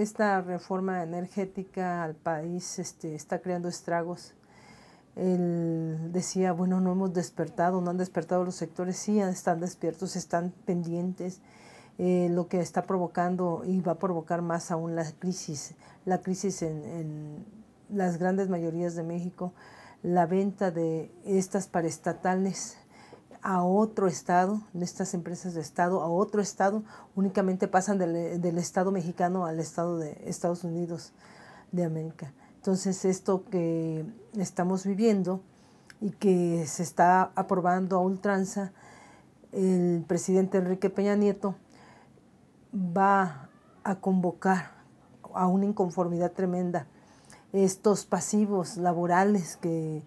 esta reforma energética al país este, está creando estragos. Él decía, bueno, no hemos despertado, no han despertado los sectores, sí, están despiertos, están pendientes, eh, lo que está provocando y va a provocar más aún la crisis, la crisis en, en las grandes mayorías de México, la venta de estas paraestatales a otro estado, estas empresas de estado a otro estado, únicamente pasan del, del estado mexicano al estado de Estados Unidos de América. Entonces esto que estamos viviendo y que se está aprobando a ultranza, el presidente Enrique Peña Nieto va a convocar a una inconformidad tremenda estos pasivos laborales que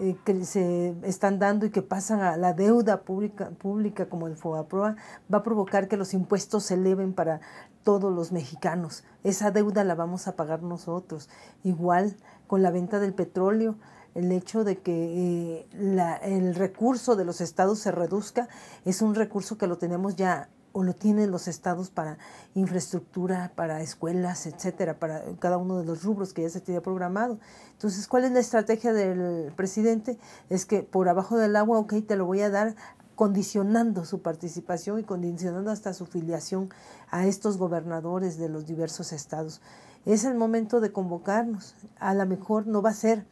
eh, que se están dando y que pasan a la deuda pública, pública como el FOAPROA va a provocar que los impuestos se eleven para todos los mexicanos. Esa deuda la vamos a pagar nosotros. Igual con la venta del petróleo, el hecho de que eh, la, el recurso de los estados se reduzca es un recurso que lo tenemos ya o lo tienen los estados para infraestructura, para escuelas, etcétera, para cada uno de los rubros que ya se tiene programado. Entonces, ¿cuál es la estrategia del presidente? Es que por abajo del agua, ok, te lo voy a dar condicionando su participación y condicionando hasta su filiación a estos gobernadores de los diversos estados. Es el momento de convocarnos. A lo mejor no va a ser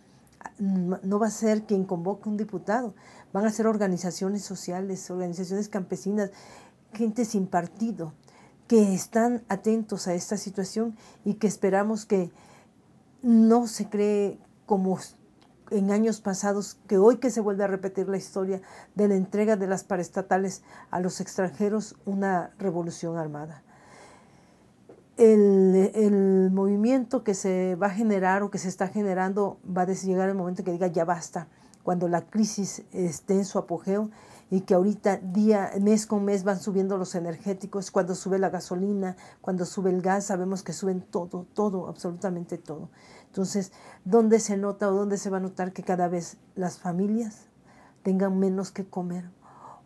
no va a ser quien convoque un diputado, van a ser organizaciones sociales, organizaciones campesinas, gente sin partido, que están atentos a esta situación y que esperamos que no se cree como en años pasados, que hoy que se vuelve a repetir la historia de la entrega de las paraestatales a los extranjeros, una revolución armada. El, el, movimiento que se va a generar o que se está generando va a llegar el momento que diga ya basta, cuando la crisis esté en su apogeo y que ahorita día, mes con mes van subiendo los energéticos, cuando sube la gasolina, cuando sube el gas, sabemos que suben todo, todo, absolutamente todo. Entonces, ¿dónde se nota o dónde se va a notar que cada vez las familias tengan menos que comer?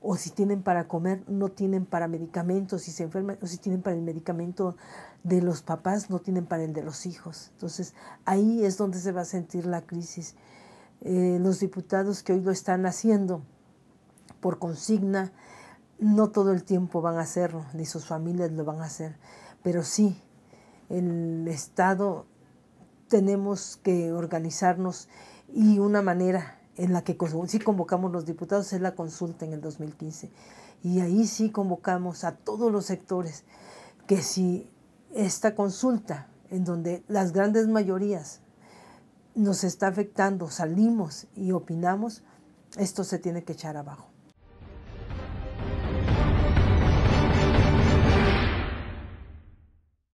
O si tienen para comer, no tienen para medicamentos, si se enferman, o si tienen para el medicamento de los papás, no tienen para el de los hijos. Entonces, ahí es donde se va a sentir la crisis. Eh, los diputados que hoy lo están haciendo, por consigna, no todo el tiempo van a hacerlo, ni sus familias lo van a hacer, pero sí, el Estado tenemos que organizarnos y una manera en la que sí convocamos los diputados es la consulta en el 2015. Y ahí sí convocamos a todos los sectores que si esta consulta, en donde las grandes mayorías nos está afectando, salimos y opinamos, esto se tiene que echar abajo.